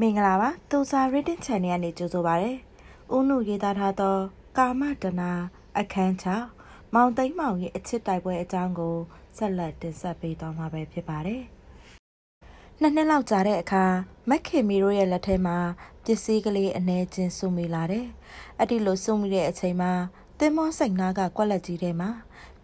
မင်္ဂလာပါသူစာ reading channel ကနေကြိုဆိုပါရစေ။ဦးနုရေးသားထားသောကာမတဏအခန်း6မောင်သိမ်းမောင်ရဲ့အချစ်တိုက်ပွဲအကြောင်းကိုဆက်လက်တင်ဆက်ပေးသွားမှာပဲဖြစ်ပါတယ်။နှစ်နှစ်လောက်ကြာတဲ့အခါမက်ခင်မီတို့ရဲ့လက်ထဲမှာပစ္စည်းကလေးအနှဲချင်းစုမိလာတယ်။အဲ့ဒီလိုစုမိတဲ့အချိန်မှာတင်းမောစိတ်နာကကွက်လက်ကြီးထဲမှာ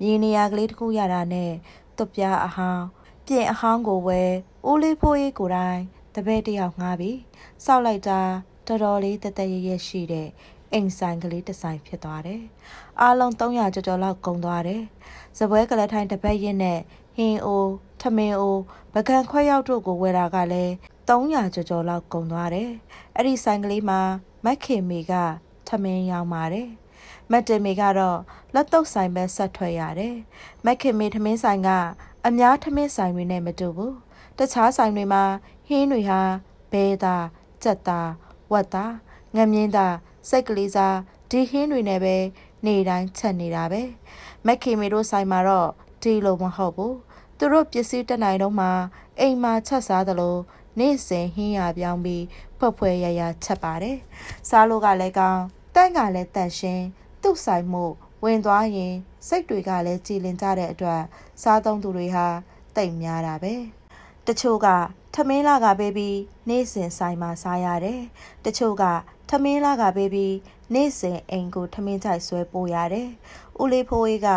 မြေနေရာကလေးတစ်ခုရတာနဲ့သွပြအဟောင်းပြင်အဟောင်းကိုဝဲဦးလေးဖိုးရေးကိုတိုင်းတပည့်တယောက်ငှားပြီးစောက်လိုက်တာတော်တော်လေးတသက်ရရရှိတဲ့အိမ်ဆိုင်ကလေးတစ်ဆိုင်ဖြစ်သွားတယ်။အားလုံး300ကျော်ကျော်လောက်ကုန်သွားတယ်။စပွဲကလထိုင်တပည့်ရစ်နဲ့ဟင်းအိုထမင်းအိုပကံခွဲရောက်တို့ကိုဝယ်တာကလည်း300ကျော်ကျော်လောက်ကုန်သွားတယ်။အဲ့ဒီဆိုင်ကလေးမှာမက်ခင်မေကထမင်းရောင်းပါတယ်။မက်တင်မေကတော့လက်တော့ဆိုင်ပဲဆက်ထွက်ရတယ်။မက်ခင်မေထမင်းဆိုင်က အများထမင်းဆိုင်တွေနဲ့မတူဘူး။တခြားဆိုင်တွေမှာဟင်းတွေဟာဘဲသားကြက်သားဝက်သားငမြင်းသားစိတ်ကလေးစားဒီဟင်းတွေနဲ့ပဲနေတိုင်းချက်နေတာပဲမက်ခင်မီတို့ဆိုင်မှာတော့ဒီလိုမဟုတ်ဘူးသူတို့ပစ္စည်းတက်နိုင်တော့မှအိမ်မှာချက်စားသလိုနေ့စဉ်ဟင်းရပြောင်းပြီးဖွဲ့ဖွဲ့ရရချက်ပါတယ်စားလို့ကလည်းကောင်းတန့်ကလည်းတန့်ရှင်းသူ့ဆိုင်မှုဝင်သွားရင်စိတ်တွေကလည်းကြည်လင်ကြတဲ့အတွက်စားသုံးသူတွေဟာ တိတ်များတာပဲ။တချို့ကထမင်းလာကပေးပြီးနေ့စဉ်ဆိုင်မှာစားရတယ်။တချို့ကထမင်းလာကပေးပြီးနေ့စဉ်အိမ်ကိုထမင်းကြိုက်ဆွဲပို့ရတယ်။ဦးလေးဖိုးအေးက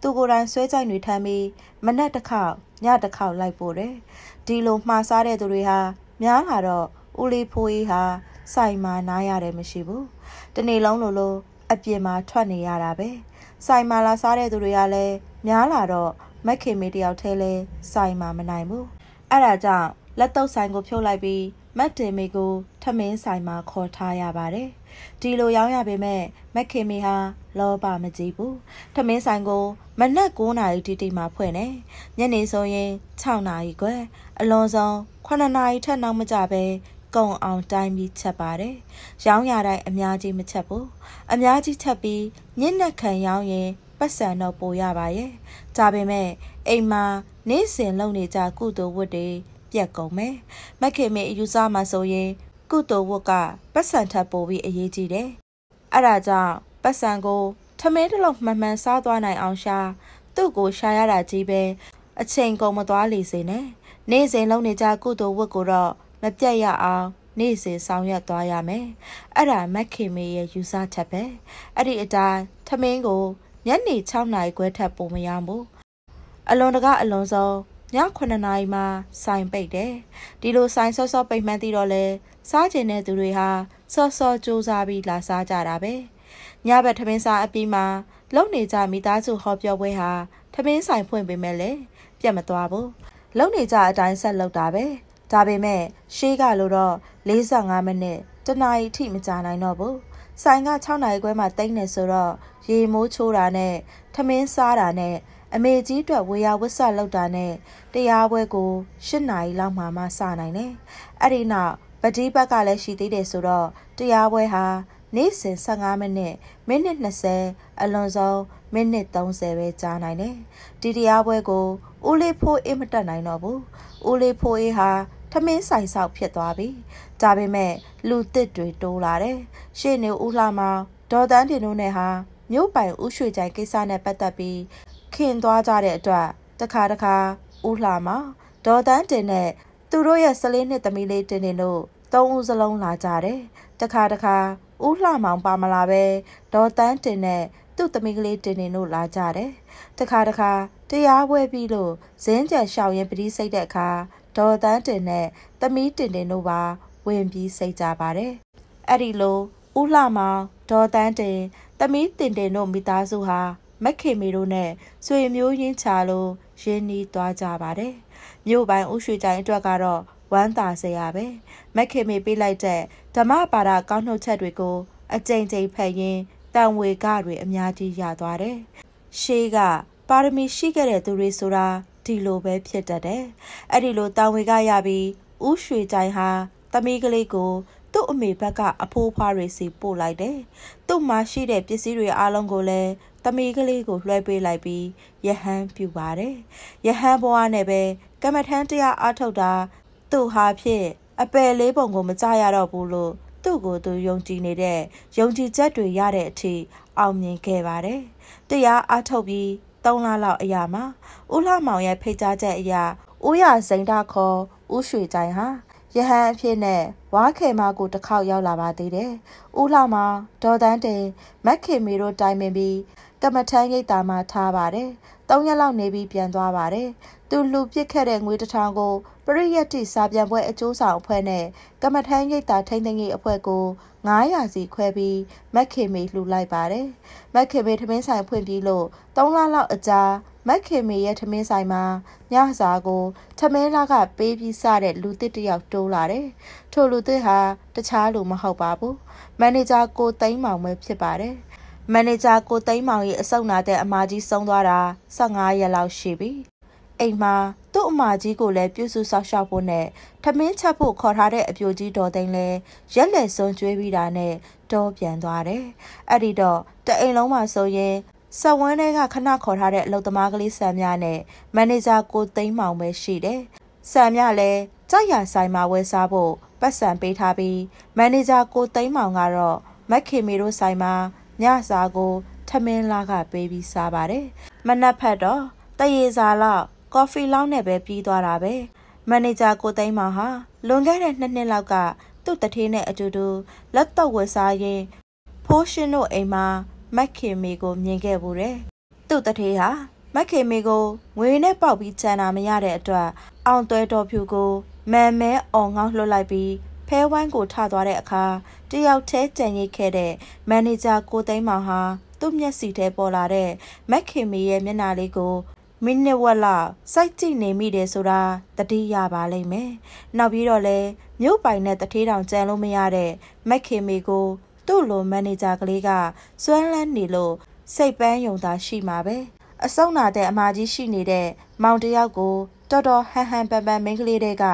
သူကိုယ်တိုင်ဆွဲကြိုက်တွေထမ်းပြီးမနက်တစ်ခေါက်ညတစ်ခေါက်လိုက်ပို့တယ်။ဒီလိုမှားစားတဲ့သူတွေဟာ များလာတော့ဦးလေးဖိုးအေးဟာဆိုင်မှာနားရတယ်မရှိဘူး။တနေ့လုံးလိုလို အပြင်မှာထွက်နေရတာပဲ။ဆိုင်မှာလာစားတဲ့သူတွေကလည်းများလာတော့မက်ခင်မေတယောက်ထဲလဲဆိုင်မှာမနိုင်ဘူး။အဲ့ဒါကြောင့်လက်တုပ်ဆိုင်ကိုဖြုတ်လိုက်ပြီးမက်တင်မေကို ထမင်းဆိုင်မှာခေါ်ထားရပါတယ်။ဒီလိုရောင်းရပေမဲ့မက်ခင်မေဟာလောဘမကြီးဘူး။ထမင်းဆိုင်ကို မနက်9နာရီတိတိမှဖွင့်တယ်။ညနေဆိုရင်6နာရီခွဲအလွန်ဆုံး9နာရီထက်နောက်မကြပဲကုံအောင်တိုင်းပြီးချက်ပါတယ်။ရောင်းရတိုင်းအများကြီးမချက်ဘူး။အများကြီးချက်ပြီးညနေခံရောင်းရင်ပတ်စံတော့ပိုရပါရဲ့။ဒါပေမဲ့အိမ်မှာနေ့စဉ်လုပ်နေကြကုသိုလ်ဝတ်တွေပြက်ကုန်မယ်။မက်ခင်မေအယူဆမှာဆိုရင်ကုသိုလ်ဝတ်ကပတ်စံထပ်ပိုပြီးအရေးကြီးတယ်။အဲ့ဒါကြောင့်ပတ်စံကို ထမင်းတစ်လုံးမှန်မှန်စားသွားနိုင်အောင်ရှာသူ့ကိုရှာရတာကြီးပဲအချိန်ကုန်မသွားလေစေနဲ့နေ့စဉ်လုံးနေကြကုသိုလ်ဝတ်ကိုတော့မပြတ်ရအောင်နေ့စဉ်ဆောင်ရွက်သွားရမယ်အဲ့ဒါမက်ခင်မေရဲ့ယူဆချက်ပဲအဲ့ဒီအတိုင်းထမင်းကိုညနေ6နာရီခွဲထက်ပုံမရောင်းဘူးအလွန်တကားအလွန်ဆုံးည9နာရီမှာဆိုင်ပိတ်တယ်ဒီလိုဆိုင်ဆော့ဆော့ပိတ်မှန်းသိတော့လဲစားကျင်တဲ့သူတွေဟာဆော့ဆော့စူးစားပြီးလာစားကြတာပဲညဘက်ထမင်းစားအပြီးမှာလုံနေကြမိသားစုဟောပြောပွဲဟာထမင်းဆိုင်ဖွင့်ပေးမယ်လေပြတ်မသွားဘူးလုံနေကြအတိုင်းဆက်လုပ်တာပဲဒါပေမဲ့ရှေးကလို့တော့45မိနစ်တနာရီထိမကြာနိုင်တော့ဘူးဆိုင်က6နာရီခွဲမှတိတ်နေဆိုတော့ရေမိုးချိုးတာနဲ့ထမင်းစားတာနဲ့အမေကြီးအတွက်ဝေယဝစ္စလောက်တာနဲ့တရားပွဲကို8နာရီလောက်မှမှစနိုင်တယ်။အဲ့ဒီနောက်ပတိဘက်ကလည်းရှိသေးတယ်ဆိုတော့တရားပွဲဟာနေ့စဉ်15မိနစ်မိနစ်20အလွန်ဆုံးမိနစ်30ပဲကြာနိုင်တယ်။ဒီတရားပွဲကိုဦးလေးဖိုးအေးမတက်နိုင်တော့ဘူး။ဦးလေးဖိုးအေးဟာထမင်းဆိုင်ဆောက်ဖြစ်သွားပြီ။ဒါပေမဲ့လူတစ်တွေတိုးလာတယ်။ရှေ့နေဦးလှမောင်ဒေါ်တန်းတင်တို့နဲ့ဟာမြို့ပိုင်ဥရွှေချိုင်ကိစ္စနဲ့ပတ်သက်ပြီးခင်သွားကြတဲ့အတွက်တခါတခါဦးလှမောင်ဒေါ်တန်းတင်နဲ့သူတို့ရဲ့ဆလေးနှစ်သမီးလေးတင်တင်တို့သုံးဦးစလုံးလာကြတယ်။တခါတခါဦးလှမောင်ပါမလာပဲဒေါ်တန်းတင်နဲ့သူ့သမီးကလေးတင်တင်တို့လာကြတယ်။တခါတခါတရားပွဲပြီးလို့ဇင်းကြံရှောင်ရင်ပတိစိတ်တဲ့အခါဒေါ်တန်းတင်နဲ့သမီးတင်တင်တို့ပါဝင်ပြီးစိတ်ကြပါတယ်။အဲ့ဒီလိုဦးလှမောင်ဒေါ်တန်းတင် သမီးတင်တင်တို့မိသားစုဟာမခင်မေတို့နဲ့ဆွေမျိုးရင်းချလို့ရင်းနှီးသွားကြပါတယ်။မြို့ပိုင်းဥရွှေတိုင်းအတွက်ကတော့ဝမ်းသာစရာပဲ။မခင်မေပေးလိုက်တဲ့ဓမ္မပါဒကောင်းနှုတ်ချက်တွေကိုအကြိမ်ကြိမ်ဖတ်ရင်းတန်ဝေကတွေအများကြီးရသွားတယ်။ရှေးကပါရမီရှိခဲ့တဲ့သူတွေဆိုတာဒီလိုပဲဖြစ်တတ်တယ်။အဲ့ဒီလိုတာဝန်ကရပြီးဥရွှေကြိုင်ဟာသမီးကလေးကို သူ့အမေဘက်ကအဖိုးဖွားတွေစီပို့လိုက်တယ်။သူ့မှာရှိတဲ့ပစ္စည်းတွေအားလုံးကိုလည်းသမီးကလေးကို လွှဲပေးလိုက်ပြီးယဟန်ပြူပါတယ်။ယဟန်ဘွားနဲ့ပဲကမ္မထန်တရားအားထုတ်တာ သူ့ဟာဖြင့်အပယ်လေးပုံကိုမကြရတော့ဘူးလို့သူ့ကိုသူယုံကြည်နေတဲ့ယုံကြည်ချက်တွေရတဲ့အထိအောင်မြင်ခဲ့ပါတယ်။တရားအားထုတ်ပြီး3လလောက်အရာမှာဦးလှမောင်ရဲ့ဖိတ်ကြားချက်အရာဦးရစိန်တာခေါ်ဦးရွှေချိုင်ဟာရဟန်းအဖြစ်နဲ့ဝါခေမကိုတစ်ခေါက်ရောက်လာပါသေးတယ်။ဦးလှမောင်ဒေါ်တန်းတင်မက်ခေမီတို့တိုင်ပင်ပြီးကမ္မထမ်းရိပ်သာမှာထားပါတယ်။၃ရက်လောက်နေပြီးပြန်သွားပါတယ်။သူလူပစ်ခဲ့တဲ့ငွေတထောင်ကိုပရိယတ်တိစာပြန်ပွဲအကျိုးဆောင်အဖွဲ့နဲ့ကမ္မထမ်းရိပ်သာထိန်းသိမ်းရေးအဖွဲ့ကို900စီခွဲပြီးမက်ခေမေလှူလိုက်ပါတယ်။မက်ခေမေထမင်းဆိုင်ဖွင့်ပြီးလို့3လလောက်အကြာမက်ခေမေရဲ့ထမင်းဆိုင်မှာညစာကို ထမင်းလာက ပေးပြီးစတဲ့လူသစ်တယောက်တိုးလာတယ်။ထို့လူသစ်ဟာတခြားလူမဟုတ်ပါဘူး။မန်နေဂျာကိုသိမ်းမောင်ပဲဖြစ်ပါတယ်။မန်နေဂျာကိုသိမ်းမောင်ရဲ့အဆုံနာတဲ့အမာကြီးဆုံးသွားတာ15ရက်လောက်ရှိပြီအိမ်မှာသူ့အမကြီးကိုလည်းပြုစုဆောက်ရှောက်ဖို့နဲ့ထမင်းချက်ဖို့ခေါ်ထားတဲ့အပြိုကြီးဒေါ်သိန်းလည်းရက်လက်စွန်ကျွေးပြီးတာနဲ့တောပြန်သွားတယ်။အဲ့ဒီတော့တအိမ်လုံးမှာဆိုရင်ဆက်ဝန်းထဲကခဏခေါ်ထားတဲ့အလုပ်သမားကလေးဆံမြနဲ့မန်နေဂျာကိုသိန်းမောင်ပဲရှိတယ်။ဆံမြလည်းကြောက်ရဆိုင်မှာဝယ်စားဖို့ပတ်စံပေးထားပြီးမန်နေဂျာကိုသိန်းမောင်ကတော့မက်ခင်မီတို့ဆိုင်မှာညစာကို ထမင်းလာကပေးပြီးစားပါတယ်။မနက်ဖက်တော့တရေစာလောက်ကော်ဖီလောက်နဲ့ပဲပြီးသွားတာပဲမန်နေဂျာကိုသိမ်းမောင်ဟာလွန်ခဲ့တဲ့နှစ်နှစ်လောက်ကသူ့တထေးနဲ့အတူတူလက်တော့ဝယ်စားရင်းဖိုးရှင်တို့အိမ်မှာ မက်ခင်မေကို မြင်ခဲ့ဘူးတယ်သူ့တထေးဟာမက်ခင်မေကိုငွေနဲ့ပေါက်ပြီးချန်တာမရတဲ့အတွက်အောင်သွဲတော်ဖြူကိုမန်မဲအော်ငေါလှုပ်လိုက်ပြီးဖဲဝိုင်းကိုထသွားတဲ့အခါတယောက်တည်းကြံရိတ်ခဲ့တဲ့မန်နေဂျာကိုသိမ်းမောင်ဟာသူ့မျက်စီထဲပေါ်လာတဲ့မက်ခင်မေရဲ့မျက်နှာလေးကိုမိနစ်ဝက်လောက်စိုက်ကြည့်နေမိတယ်ဆိုတာတတိရပါလိမ့်မယ်။နောက်ပြီးတော့လဲမြို့ပိုင်နဲ့တထေးတောင်ကြံလို့မရတဲ့မက်ခင်မေကို သူ့လိုမန်နေဂျာကလေးကစွမ်းလန်းနေလို့စိတ်ပန်းယုံသာရှိမှာပဲ။အဆုံးနာတဲ့အမာကြီးရှိနေတဲ့မောင်တယောက်ကိုတော်တော်ဟန်ဟန်ပန်ပန်မိန်းကလေးတွေက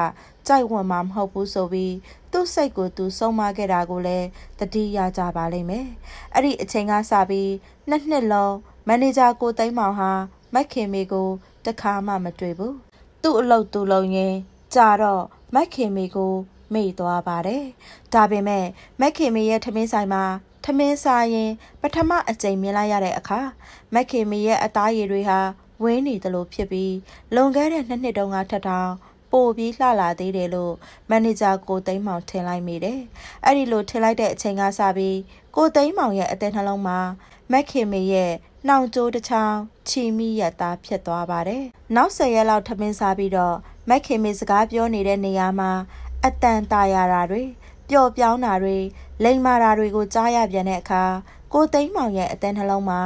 ကြိုက်ဝင်မှာမဟုတ်ဘူးဆိုပြီးသူ့စိတ်ကို သူဆုံးမခဲ့တာကိုလည်းတတိရကြပါလိမ့်မယ်။အဲ့ဒီအချိန်ကစပြီးနှစ်နှစ်လုံးမန်နေဂျာကိုသိမ်းမောင်ဟာမက်ခင်မေကိုတခါမှမတွေ့ဘူးသူ့အလုပ်သူလုံးရင်ကြတော့မက်ခင်မေကို မေ့သွားပါတယ်ဒါပေမဲ့မက်ခင်မေရဲ့ထမင်းဆိုင်မှာထမင်းစားရင်ပထမအကြိမ်မြင်လိုက်ရတဲ့အခါမက်ခင်မေရဲ့အသားရည်တွေဟာဝင်းနေသလိုဖြစ်ပြီးလွန်ခဲ့တဲ့နှစ်နှစ်တုန်းကထပ်ထောင်ပို့ပြီးလှလာသေးတယ်လို့မန်နေဂျာကိုသိမ်းမောင်ထင်လိုက်မိတယ်။အဲ့ဒီလိုထင်လိုက်တဲ့အချိန်ကစပြီးကိုသိမ်းမောင်ရဲ့အသက်နှလုံးမှာမက်ခင်မေရဲ့နှောင်ကြိုးတစ်ချောင်းချီမိရတာဖြစ်သွားပါတယ်။နောက်၁၀ရက်လောက်ထမင်းစားပြီးတော့မက်ခင်မေစကားပြောနေတဲ့နေရာမှာအတန်တာယာတာတွေပျော်ပြောင်းတာတွေလိမ်မာတာတွေကိုကြားရပြန်တဲ့အခါကိုသိန်းမောင်ရဲ့အတန်နှလုံးမှာ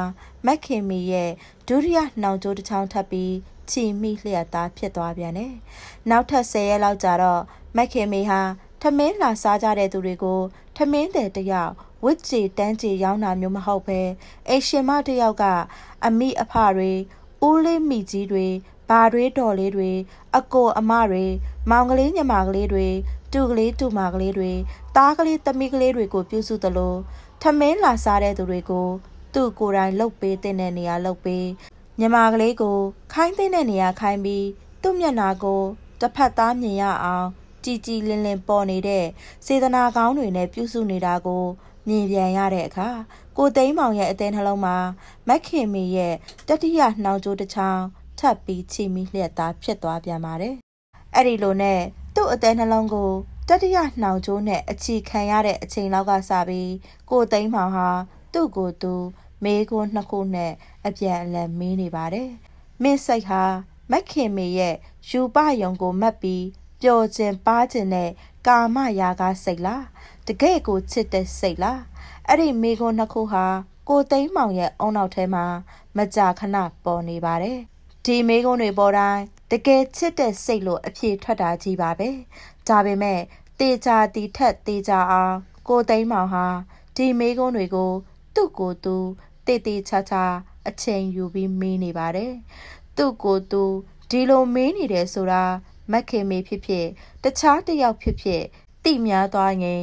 မက်ခင်မီရဲ့ဒုတိယနှောင်ကြိုးတစ်ချောင်းထပ်ပြီးချီမိလျက်သားဖြစ်သွားပြန်တယ်။နောက်ထပ်၁၀ရက်လောက်ကြာတော့မက်ခင်မီဟာထမင်းလာစားကြတဲ့သူတွေကို ထမင်းတယ်တယောက်ဝစ်ကြေတန်းကြေရောင်းတာမျိုးမဟုတ်ပဲအိမ်ရှင်မတယောက်ကအမိအဖတွေဦးလေးမိကြီးတွေဘာတွေတော်လေးတွေ အကိုအမတွေမောင်ကလေးညမကလေးတွေတူကလေးတူမကလေးတွေတားကလေးသမီးကလေးတွေကိုပြုစုသလိုထမင်းလာစားတဲ့သူတွေကိုသူ့ကိုယ်တိုင်လှုပ်ပေးတဲ့နေရာလှုပ်ပေးညမကလေးကိုခိုင်းတဲ့နေရာခိုင်းပြီးသူ့မျက်နာကိုတစ်ဖက်သားမြင်ရအောင်ကြည်ကြည်လင်လင်ပေါ်နေတဲ့စေတနာကောင်းတွေနဲ့ပြုစုနေတာကိုမြင်ပြန်ရတဲ့အခါကိုသိန်းမောင်ရဲ့အသေးနှလုံးမှာမက်ခင်မီရဲ့တတိယနှောင်ကြိုးတစ်ချောင်းထပ်ပြီးချီမိလျက်သားဖြစ်သွားပြန်ပါတယ်။အဲ့ဒီလိုနဲ့သူ့အသေးနှလုံးကိုတတိယနှောင်ကြိုးနဲ့အချီခံရတဲ့အချိန်လောက်ကစပြီးကိုသိန်းမောင်ဟာသူ့ကိုယ်သူမေးခွန်းနှစ်ခုနဲ့အပြန်အလှန်မေးနေပါတယ်။မင်းစိတ်ဟာမက်ခင်မီရဲ့ယူပယုံကိုမက်ပြီးပျော်ခြင်းပါခြင်းနဲ့ကာမရာဂစိတ်လားတကယ့်ကိုချစ်တဲ့စိတ်လားအဲ့ဒီမိခွန်းနှစ်ခုဟာကိုသိမ်းမောင်ရဲ့အုံနောက်ထဲမှာမကြာခဏပေါ်နေပါတယ်ဒီမိခွန်းတွေပေါ်တိုင်းတကယ်ချစ်တဲ့စိတ်လို့အဖြေထွက်တာကြီးပါပဲဒါပေမဲ့တေချာတီထက်တေချာအောင်ကိုသိမ်းမောင်ဟာဒီမိခွန်းတွေကို သူ့ကိုယ်သူတေတေချာချာအချိန်ယူပြီးမေးနေပါတယ်သူ့ကိုယ်သူဒီလိုမေးနေတယ်ဆိုတာမက်ခင်မေဖြစ်ဖြစ် တခြားတယောက်ဖြစ်ဖြစ်တိများသွားရင်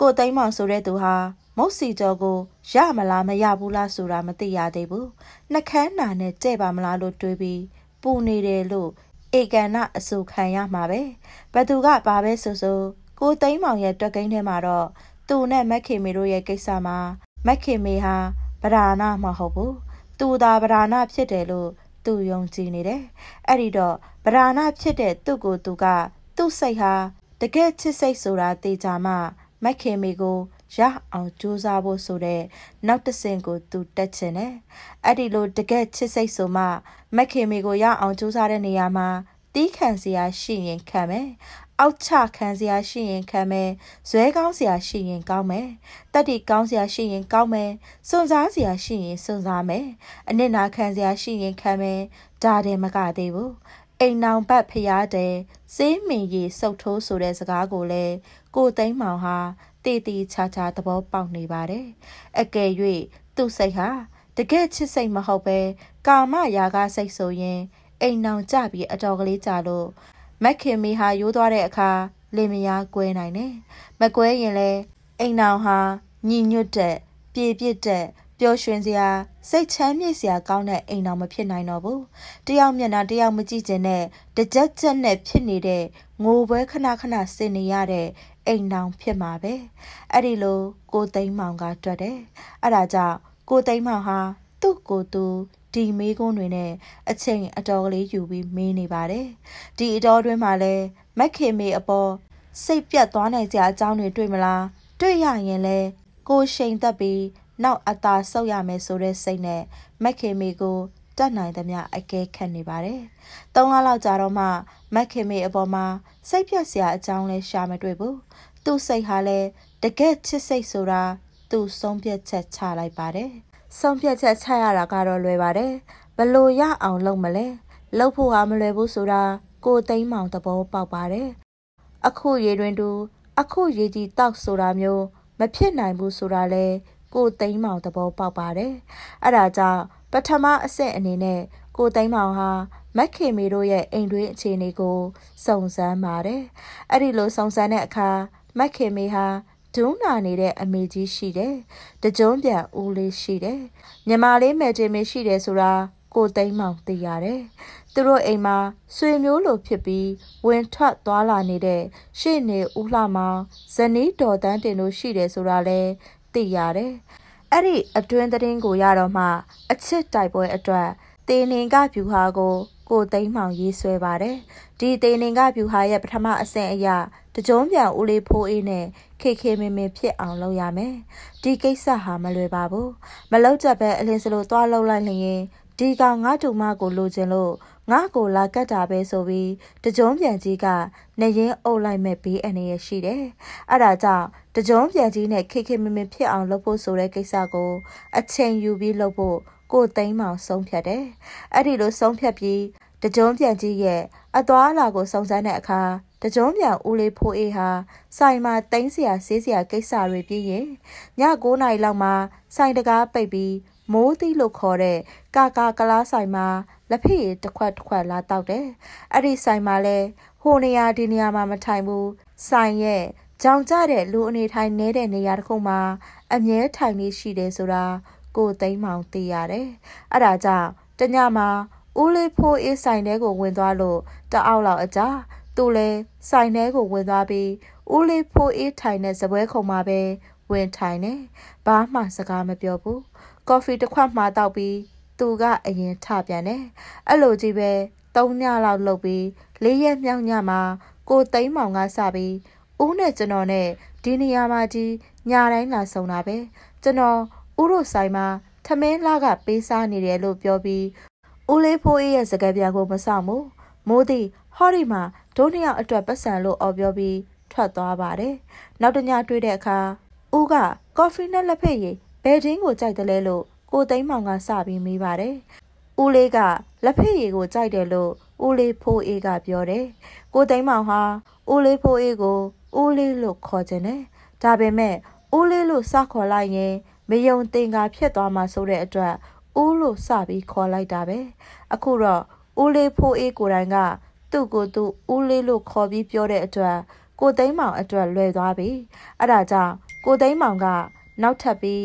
ကိုသိမ်းမောင်ဆိုတဲ့သူဟာမုတ်စီကျော်ကိုရမလားမရဘူးလားဆိုတာမသိရသေးဘူးနှကန်းနာနဲ့ကြဲ့ပါမလားလို့တွေးပြီး ပူနေတယ်လို့ဧကန်နာအဆိုခံရမှာပဲဘသူကဘာပဲဆိုဆို ကိုသိမ်းမောင်ရဲ့တွက်ကိန်းထဲမှာတော့သူနဲ့မက်ခင်မေတို့ရဲ့ကိစ္စမှာမက်ခင်မေဟာဗဒာနာမဟုတ်ဘူးသူသာဗဒာနာဖြစ်တယ်လို့သူယုံကြည်နေတယ်။အဲ့ဒီတော့ဗราဏဖြစ်တဲ့သူ့ကိုသူက သူ့စိတ်ဟာတကယ်ချစ်စိတ်ဆိုတာသိကြမှမက်ခင်မေကို ရအောင်ကြိုးစားဖို့ဆိုတဲ့နောက်တစ်ဆင့်ကို သူတက်ချင်တယ်။အဲ့ဒီလို တကယ်ချစ်စိတ်ဆိုမှမက်ခင်မေကိုရအောင်ကြိုးစားတဲ့နေရာမှာတီးခံစရာရှိရင်ခံမယ်အောက်ချခံစရာရှိရင်ခံမယ်ဇွဲကောင်းစရာရှိရင် ကောင်းမယ်တတ္တိကောင်းစရာရှိရင်ကောင်းမယ်စွန့်စားစရာရှိရင်စွန့်စားမယ်အနစ်နာခံစရာရှိရင်ခံမယ်ဒါတယ်မကသေးဘူးအိမ်နောင်ဘတ်ဖျားတယ်စေးမင်ရီစုတ်ထိုးဆိုတဲ့စကားကိုလည်းကိုသိမ်းမောင်ဟာတည်တည်ချာချာသဘောပေါက်နေပါတယ်အကယ်၍သူ့စိတ်ဟာ တကယ်ချစ်စိတ်မဟုတ်ပဲကာမရာဂစိတ်ဆိုရင်အိမ်နောင်ကြပြီးအတော်ကလေးကြလို့မက်ခင်မီဟာရိုးသွားတဲ့အခါလင်မယားကွဲနိုင်တယ်။မကွဲရင်လည်းအိမ်နောင်ဟာညညွတ်တဲ့ပြေပြစ်တဲ့ပျော်ရွှင်စရာစိတ်ချမ်းမြေ့စရာကောင်းတဲ့အိမ်တော်မဖြစ်နိုင်တော့ဘူးတယောက်မျက်နှာတယောက်မကြည့်ကျင်တဲ့တကြက်ကြက်နဲ့ဖြစ်နေတဲ့ငိုပွဲခဏခဏစင်နေရတဲ့အိမ်တော်ဖြစ်မှာပဲအဲ့ဒီလို ကိုသိမ်းမောင်ကတွေ့တယ်အဲ့ဒါကြောင့်ကိုသိမ်းမောင်ဟာ သူ့ကိုယ်သူဒီမေးခွန်းတွေနဲ့အချိန်အတော်ကလေးယူပြီးမေးနေပါတယ်။ဒီအတော်တွင်းမှာလည်းမက်ခင်မေအပေါ်စိတ်ပြတ်သွားနိုင်ကြအကြောင်းတွေ တွေ့မလား။တွေ့ရရင်လဲကိုရှိန်သက်ပြီးနောက်အသာဆုပ်ရမယ်ဆိုတဲ့စိတ်နဲ့မက်ခင်မေကိုတတ်နိုင်သမျှအကဲခတ်နေပါတယ်။၃လလောက်ကြာတော့မှ မက်ခင်မေအပေါ်မှာစိတ်ပြတ်စရာအကြောင်းလဲရှာမတွေ့ဘူး။သူ့စိတ်ဟာလဲတကယ်ချစ်စိတ်ဆိုတာသူ့ဆုံးဖြတ်ချက်ချလိုက်ပါတယ်။ဆုံးဖြတ်ချက်ချရတာကတော့လွယ်ပါတယ်။ဘလို့ရအောင်လုပ်မလဲ။လုပ်ဖို့ဟာမလွယ်ဘူးဆိုတာကိုသိမ်းမောင်သဘောပေါက်ပါတယ်။အခုရေတွင်တူအခုရေကြီးတောက်ဆိုတာမျိုးမဖြစ်နိုင်ဘူးဆိုတာလဲကိုသိမ်းမောင်သဘောပေါက်ပါတယ်။အဲဒါကြောင့်ပထမအဆင့်အနေနဲ့ကိုသိမ်းမောင်ဟာမက်ခင်မီတို့ရဲ့အိမ်တွင်းအခြေအနေကိုစုံစမ်းပါတယ်။အဲ့ဒီလိုစုံစမ်းတဲ့အခါမက်ခင်မီဟာဒုံနာနေတဲ့အမေကြီးရှိတယ်။တကြုံပြန်ဦးလေးရှိတယ်။မြမလေးမယ်တင်မရှိတယ်ဆိုတာကိုသိမ်းမောင် သိရတယ်။သူတို့အိမ်မှာဆွေမျိုးလိုဖြစ်ပြီး ဝင်ထွက်သွားလာနေတဲ့ရှေ့နေဦးလှမောင်ဇနီးတော်တန်းတင်တို့ရှိတယ်ဆိုတာလဲသိရတယ်။အဲ့ဒီအတွင်းသတင်းကိုရတော့မှအချစ်တိုက်ပွဲအတွက်တေနင်ကဖြူဟာကိုကိုသိမ်းမှောင်ရေးဆွဲပါတယ်။ဒီတေနင်ကဗျူဟာရဲ့ပထမအဆင့်အရာတကြုံပြန်ဦးလေးဖိုးအေးနဲ့ခေခေမင်မင်ဖြစ်အောင်လုပ်ရမယ်။ဒီကိစ္စဟာမလွယ်ပါဘူး။မလောက်ကြပဲအလင်းစလို့သွားလောက်လိုက်လျင်ဒီကောင်ငါတူမကိုလိုချင်လို့ငါကိုလာကတ်တာပဲဆိုပြီးတကြုံပြန်ကြီးကနေရင်အုပ်လိုက်မဲ့ဘေးအန္တရာယ်ရှိတယ်။အဲဒါကြောင့်တကြုံပြန်ကြီးနဲ့ခေခေမင်မင်ဖြစ်အောင်လုပ်ဖို့ဆိုတဲ့ကိစ္စကို အချိန်ယူပြီးလုပ်ဖို့ကိုသိမ်းမောင်ဆုံးဖြတ်တယ်။အဲ့ဒီလိုဆုံးဖြတ်ပြီး တကြုံပြန်ကြီးရဲ့အသွားအလာကိုစုံစမ်းတဲ့အခါတကြုံပြန်ဦးလေးဖိုးအေးဟာဆိုင်မှာတိမ့်စရာဆေးစရာကိစ္စတွေပြည့်ရင်ည9နာရီလောက်မှာ ဆိုင်တကားပိတ်ပြီး မိုးသီးလို့ခေါ်တဲ့ကာကာကလားဆိုင်မှာလက်ဖက်ရည်တစ်ခွက်တစ်ခွက်လာတောက်တယ်။အဲ့ဒီဆိုင်မှာလဲဟိုနေရာဒီနေရာမှာမထိုင်ဘူးဆိုင်ရဲ့ကြောင်ကြတဲ့လူအနေထိုင်နေတဲ့နေရာတစ်ခုမှာအမြဲထိုင်နေရှိတယ်ဆိုတာကိုသိမ်းမောင်သိရတယ်။အဲ့ဒါကြောင့်တညမှာဦးလေးဖိုးအေးဆိုင်ထဲကိုဝင်သွားလို့တအောက်လောက်အကြာ သူလဲဆိုင်ထဲကိုဝင်သွားပြီးဦးလေးဖိုးအေးထိုင်တဲ့ဇပွဲခုံမှာပဲဝင်ထိုင်နေ။ဘာမှစကားမပြောဘူး။ကော်ဖီတစ်ခွက်မှတောက်ပြီးသူကအရင်ထပြန်တယ်။အဲ့လိုကြီးပဲ၃ညလောက်လုပ်ပြီး၄ရက်မြောက်ညမှာကိုသိမ်းမောင်ကစပြီးဦးနဲ့ကျွန်တော်နဲ့ဒီနေရာမှာကြီးညာတိုင်းလာဆုံတာပဲ။ကျွန်တော်ဥရိုဆိုင်မှာထမင်းလှကပေးစားနေတယ်လို့ပြောပြီးဦးလေးဖိုးရဲ့စကားပြန်ကိုမဆောင်ဘူးမိုးသည် ဟော်ဒီမှာဒုနှစ်ယောက်အတွက်ပတ်စံလို့အော်ပြောပြီးထွက်သွားပါတယ်နောက်တညတွေ့တဲ့အခါဦးကကော်ဖီနဲ့လက်ဖက်ရည်ဘယ်တင်းကိုကြိုက်တယ်လဲလို့ကိုသိမ်းမောင်ကစပြီးမေးပါတယ်ဦးလေးကလက်ဖက်ရည်ကိုကြိုက်တယ်လို့ဦးလေးဖိုးအေးကပြောတယ်ကိုသိမ်းမောင်ဟာဦးလေးဖိုးအေးကိုဦးလေးလို့ခေါ်ခြင်းနဲ့ဒါပေမဲ့ဦးလေးလို့စခေါ်လိုက်ရင်မယုံသင်္ကာဖြစ်သွားမှာဆိုတဲ့အတွက်ဦးလို့စပြီးခေါ်လိုက်တာပဲအခုတော့ဦးလေးဖိုးအေးကိုတိုင်က သူ့ကိုသူဦးလေးလို့ခေါ်ပြီးပြောတဲ့အတွက်ကိုသိမ်းမောင်အတွက်လွယ်သွားပြီအဲ့ဒါကြောင့်ကိုသိမ်းမောင်က နောက်ထပ်ပြီး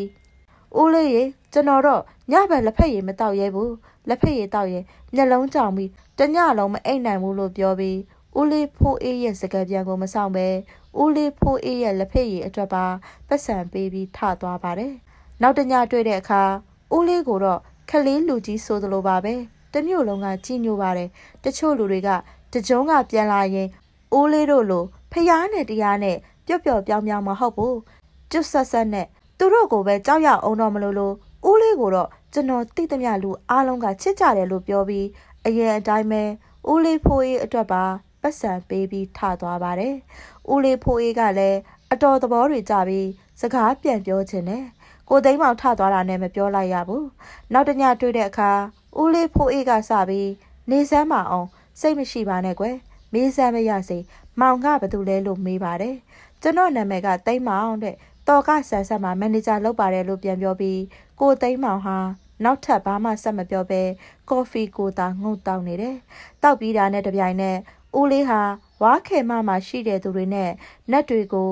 ဦးလေးရေကျွန်တော်တော့ညဘက်လက်ဖက်ရည်မတောက်ရဲဘူးလက်ဖက်ရည်တောက်ရင်မျက်လုံးကြောင်ပြီးတညလုံးမအိပ်နိုင်ဘူးလို့ပြောပြီးဦးလေးဖိုးအေးရဲ့စကားပြန်ကိုမဆောင်ပဲဦးလေးဖိုးအေးရဲ့လက်ဖက်ရည်အတွက်ပါပတ်စံပေးပြီးထသွားပါတယ်နောက်တညတွေ့တဲ့အခါဦးလေးကိုတော့ခလေးလူကြီးဆိုသလိုပါပဲတမျိုးလုံးကကြီးညိုပါတယ်တချို့လူတွေကတကြုံးကပြန်လာရင်အိုးလေးတို့လိုဖျားနဲ့တရားနဲ့ပျော့ပျော့ပြောင်းပြောင်းမဟုတ်ဘူးကျွတ်ဆက်ဆက်နဲ့သူတို့ကိုပဲကြောက်ရအောင်တော့မလို့လို့အိုးလေးကိုတော့ကျွန်တော်သိသမျှလူအားလုံးကချစ်ကြတယ်လို့ပြောပြီးအရင်အတိုင်းပဲအိုးလေးဖိုးအေးအတွက်ပါပတ်စံပေးပြီးထသွားပါတယ်အိုးလေးဖိုးအေးကလည်းအတော်သဘောတွေကြပြီးစကားပြန်ပြောခြင်းနဲ့ကိုသိမ်းမောင်ထသွားတာနဲ့မပြောလိုက်ရဘူးနောက်တညတွေ့တဲ့အခါဦးလေးဖိုးအေးကစပြီးနေစမ်းမအောင်စိတ်မရှိပါနဲ့ကွယ်မေးစမ်းမရစေမောင်ကဘာတူလဲလို့မေးပါတယ်ကျွန်တော်နာမည်ကသိမ်းမောင်တဲ့တော်ကဆန်ဆက်မှာမန်နေဂျာလုပ်ပါတယ်လို့ပြန်ပြောပြီးကိုသိမ်းမောင်ဟာနောက်ထပ်ဘာမှဆက်မပြောဘဲကော်ဖီကိုသာငုံတောင်းနေတယ်တောက်ပြီးတာနဲ့တပြိုင်နက်ဦးလေးဟာဝါခေမမှာရှိတဲ့သူတွေနဲ့နတ်တွေကို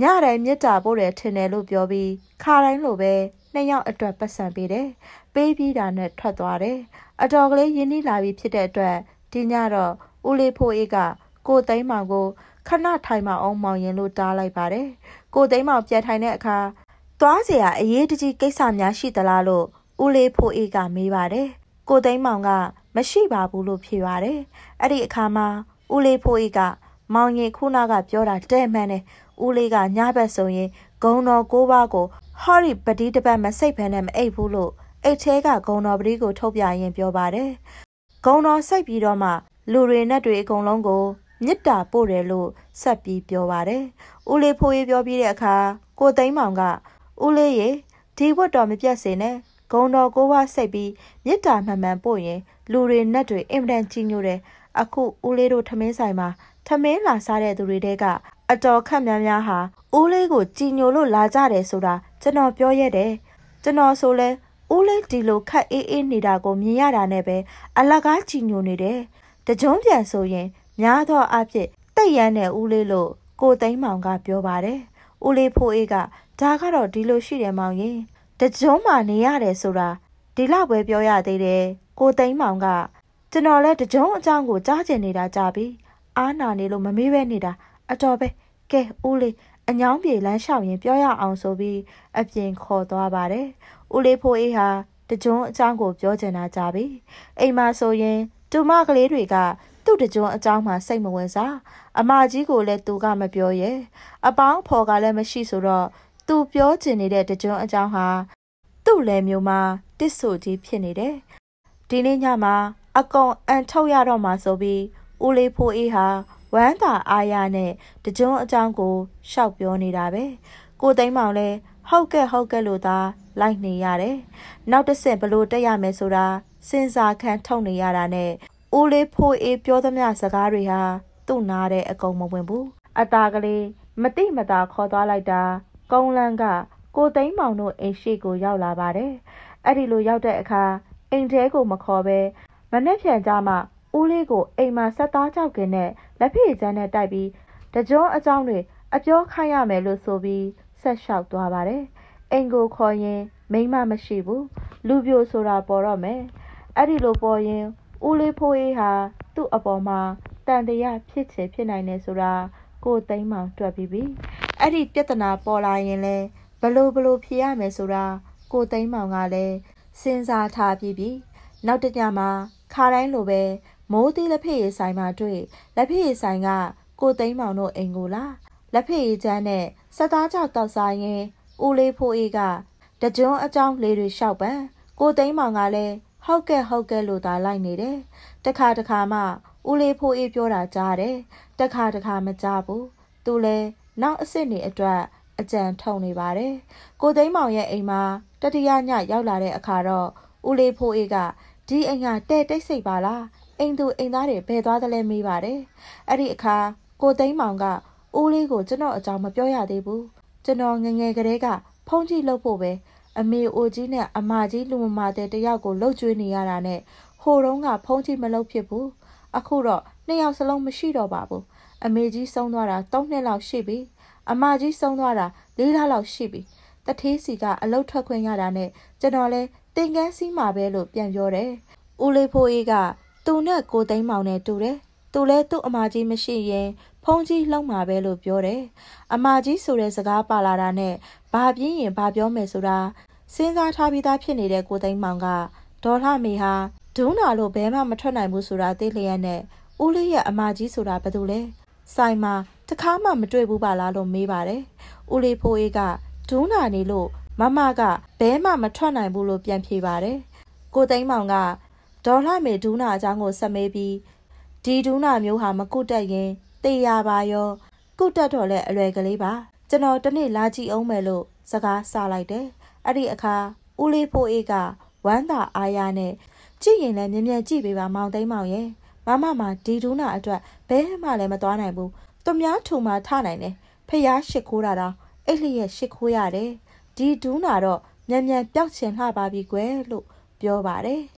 ညတိုင်းမေတ္တာပို့တယ်ထင်တယ်လို့ပြောပြီးခါတိုင်းလိုပဲနှစ်ယောက်အတွက်ပတ်စံပေးတယ်ပေးပြီးတာနဲ့ထွက်သွားတယ်အတော်ကလေးယင်းနှီးလာပြီးဖြစ်တဲ့အတွက်ဒီညတော့ဦးလေးဖိုးအေးကကိုသိမ်းမောင်ကိုခဏထိုင်မအောင်မောင်ရင်လို့တားလိုက်ပါတယ်ကိုသိမ်းမောင်ပြန်ထိုင်တဲ့အခါသွားเสียအရေးတကြီးကိစ္စများရှိသလားလို့ဦးလေးဖိုးအေးကမေးပါတယ်ကိုသိမ်းမောင်ကမရှိပါဘူးလို့ဖြေပါတယ်အဲ့ဒီအခါမှာဦးလေးဖိုးအေးကမောင်ရင်ခုနကပြောတာတဲ့မှန်တယ်ဦးလေးကညဘက်ဆိုရင်ဂုံတော်ကိုးပါးကိုဟော်ရီပတိတပတ်မစိတ်ဖဲနဲ့မအိပ်ဘူးလို့အိတ်ထဲကဂုံတော်ပတိကိုထုတ်ပြရင်ပြောပါတယ်ဂုံတော်စိတ်ပြီးတော့မှ လူတွေနဲ့တွေအကုန်လုံးကိုမေတ္တာပို့တယ်လို့ဆက်ပြီးပြောပါတယ်ဦးလေးဖိုးရေးပြောပြီးတဲ့အခါကိုသိန်းမောင်ကဦးလေးရေဒီဝတ်တော်မပြတ်စေနဲ့ဂုံတော်ကိုးပါးစိတ်ပြီးမေတ္တာမှန်မှန်ပို့ရင်လူတွေနဲ့တွေအင်မတန်ကြီးညိုတယ်အခုဦးလေးတို့ထမင်းဆိုင်မှာထမင်းလာစားတဲ့သူတွေတဲကအတော်ခန့်များများဟာဦးလေးကိုကြည်ညိုလို့လာကြတယ်ဆိုတာကျွန်တော်ပြောရတဲ့ကျွန်တော်ဆိုလဲဦးလေးဒီလို ခက်အေးအေးနေတာကိုမြင်ရတာနဲ့ပဲအလကားကြည်ညိုနေတယ်တကြုံပြန်ဆိုရင်များသောအားဖြင့်တိတ်ရန်တဲ့ဦးလေးလို့ကိုသိမ်းမောင်က ပြောပါတယ်ဦးလေးဖိုးအေးကဒါကတော့ဒီလိုရှိတယ်မောင်ရင်တကြုံမှနေရတယ်ဆိုတာဒီလောက်ပဲပြောရသေးတယ်ကိုသိမ်းမောင်ကကျွန်တော်လဲတကြုံအကြောင်းကိုကြားကျင်နေတာကြပြီအားနာနေလို့မမေ့ပဲနေတာအတော်ပဲကဲဦးလေးအညောင်းပြေလမ်းလျှောက်ရင်ပြောရအောင်ဆိုပြီး အပြင်ခေါ်သွားပါတယ်။ဦးလေးဖိုးအေးဟာတကြွန်းအကြောင်းကိုပြောချင်တာကြပြီ။အိမ်မှာဆိုရင်သူမကလေးတွေက သူ့တကြွန်းအကြောင်းမှာစိတ်မဝင်စား။အမကြီးကိုလည်းသူကမပြောရဲ။အပေါင်းဖော်ကလည်းမရှိဆိုတော့သူပြောချင်နေတဲ့တကြွန်းအကြောင်းဟာသူ့လည်းမျိုးမှာတစ်ဆိုကြီးဖြစ်နေတယ်။ဒီနေ့ညမှာ အကောင်အန်ထုတ်ရတော့မှာဆိုပြီးဦးလေးဖိုးအေးဟာဝမ်းသာအားရနဲ့တကြွန်းအကြောင်းကိုရှောက်ပြောနေတာပဲကိုသိမ်းမောင်လည်းဟုတ်ကဲ့ဟုတ်ကဲ့လို့သာလိုက်နေရတယ်နောက်တစ်ဆင့်ဘလို့တက်ရမယ်ဆိုတာစဉ်စားခံထုတ်နေရတာနဲ့ဦးလေးဖိုးအေးပြောသမျှစကားတွေဟာသူ့နားတဲ့အကုန်မဝင်ဘူးအตาကလေးမတိမတာခေါ်သွားလိုက်တာ ကုန်းလန်းကကိုသိမ်းမောင်တို့အိမ်ရှိကိုရောက်လာပါတယ်အဲ့ဒီလိုရောက်တဲ့အခါအိမ်ထဲကိုမခေါ်ပဲမနှက်ဖြန်ကြမှဦးလေးကိုအိမ်မှာဆက်သားကြောက်ကင်းနဲ့လက်ဖေးချမ်းနဲ့တိုက်ပြီးတကြောအကြောင်းတွေအပြောခိုင်းရမယ်လို့ဆိုပြီးဆက်လျှောက်သွားပါတယ်။အိမ်ကိုခေါ်ရင် မိမမရှိဘူး။လူပြိုဆိုတာပေါ်တော့မယ်။အဲ့ဒီလိုပေါ်ရင်ဦးလေးဖိုးအေးဟာသူ့အပေါ်မှာတန်တရားဖြစ်ချင်ဖြစ်နိုင်တယ်ဆိုတာကိုသိမ်းမောင်တွေ့ပြီးပြီ။အဲ့ဒီပြဿနာပေါ်လာရင်လဲဘလို့ဘလို့ဖြေရမယ်ဆိုတာကိုသိမ်းမောင်ကလည်းစဉ်းစားထားပြီးပြီ။နောက်တညမှာခါတိုင်းလိုပဲမိုးတီးလက်ဖက်ရည်ဆိုင်မှာတွေ့လက်ဖက်ရည်ဆိုင်ကကိုသိန်းမောင်တို့အိမ်ကိုလာလက်ဖက်ရည်ချမ်းနဲ့စက်သားကြောက်တောက်စားရင်ဦးလေးဖိုးအေးကတကြွန်းအကြောင်းလေးတွေလျှောက်ပန်ကိုသိန်းမောင်ကလည်းဟုတ်ကဲ့ဟုတ်ကဲ့လို့သာလိုက်နေတယ်တခါတခါမှဦးလေးဖိုးအေးပြောတာကြားတယ်တခါတခါမကြားဘူးသူလည်းနောက်အစ်စ်နေအတွက်အကြံထုံနေပါတယ်ကိုသိန်းမောင်ရဲ့အိမ်မှာတတိယညရောက်လာတဲ့အခါတော့ဦးလေးဖိုးအေးကဒီအိမ်ကတဲ့တိတ်ဆိတ်ပါလားအိမ်သူအိမ်သားတွေဘယ်သွားသလဲမေးပါတယ်အဲ့ဒီအခါကိုသိန်းမောင်ကအိုးလေးကိုကျွန်တော်အကြောင်းမပြောရသေးဘူးကျွန်တော်ငငယ်ကလေးကဖုန်းကြီးလှုပ်ဖို့ပဲအမေအိုကြီးနဲ့အမကြီးလူမမာတဲ့တယောက်ကိုလှုပ်ကျွေးနေရတာနဲ့ဟိုတုန်းကဖုန်းကြီးမလှုပ်ဖြစ်ဘူးအခုတော့နှစ်ယောက်စလုံးမရှိတော့ပါဘူးအမေကြီးဆုံးသွားတာ၃နှစ်လောက်ရှိပြီအမကြီးဆုံးသွားတာ၄လလောက်ရှိပြီတထေးစီကအလုတ်ထွက်ခွင့်ရတာနဲ့ကျွန်တော်လဲတင်ကန်းစီးမှာပဲလို့ပြန်ပြောတယ်ဦးလေးဖိုးအေးကသူနဲ့ကိုသိမ်းမောင်နဲ့တူတယ်။သူလဲသူ့အမကြီးမရှိရင်ဖုန်းကြီးလုံးမှာပဲလို့ပြောတယ်။အမကြီးဆိုတဲ့စကားပါလာတာနဲ့ဘာပြင်းရင်ဘာပြောမယ်ဆိုတာစဉ်းစားထားပြီးသားဖြစ်နေတဲ့ကိုသိမ်းမောင်ကဒေါ်လာမေဟာဒုံးနာလို့ဘဲမှမထွက်နိုင်ဘူးဆိုတာသိလျက်နဲ့ဦးလေးရဲ့အမကြီးဆိုတာဘယ်သူလဲ။ဆိုင်မှာတခါမှမတွေ့ဘူးပါလားလို့မေးပါတယ်။ဦးလေးဖိုးအေးကဒုံးနာနေလို့မမကဘဲမှမထွက်နိုင်ဘူးလို့ပြန်ဖြေပါတယ်။ကိုသိမ်းမောင်ကဒေါ်လာမေဒူးနာအကြောင်းကိုဆက်မေးပြီးဒီဒူးနာမျိုးဟာမကုတက်ရင်တေရပါရောကုတက်တော့လဲအလွယ်ကလေးပါကျွန်တော်တနေ့လာကြည့်အောင်မယ်လို့စကားဆလိုက်တယ်အဲ့ဒီအခါဦးလေးဖိုးအေးကဝမ်းသာအားရနဲ့ကြည့်ရင်လည်းမြ мян ကြည့်ပေးပါမောင်သိမ်းမောင်ရဲ့မမမဒီဒူးနာအတွက်ဘဲမှလည်းမသွားနိုင်ဘူးသူများထုံမှထနိုင်တယ်ဖျားရှစ်ခိုးတာတော့အဲ့လျက်ရှစ်ခိုးရတယ်ဒီဒူးနာတော့မြန်မြန်ပျောက်ချင်လှပါပြီကွယ်လို့ပြောပါတယ်